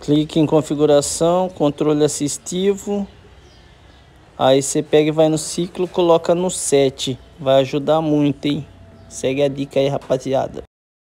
clique em configuração, controle assistivo, aí você pega e vai no ciclo, coloca no 7, vai ajudar muito, hein? Segue a dica aí, rapaziada.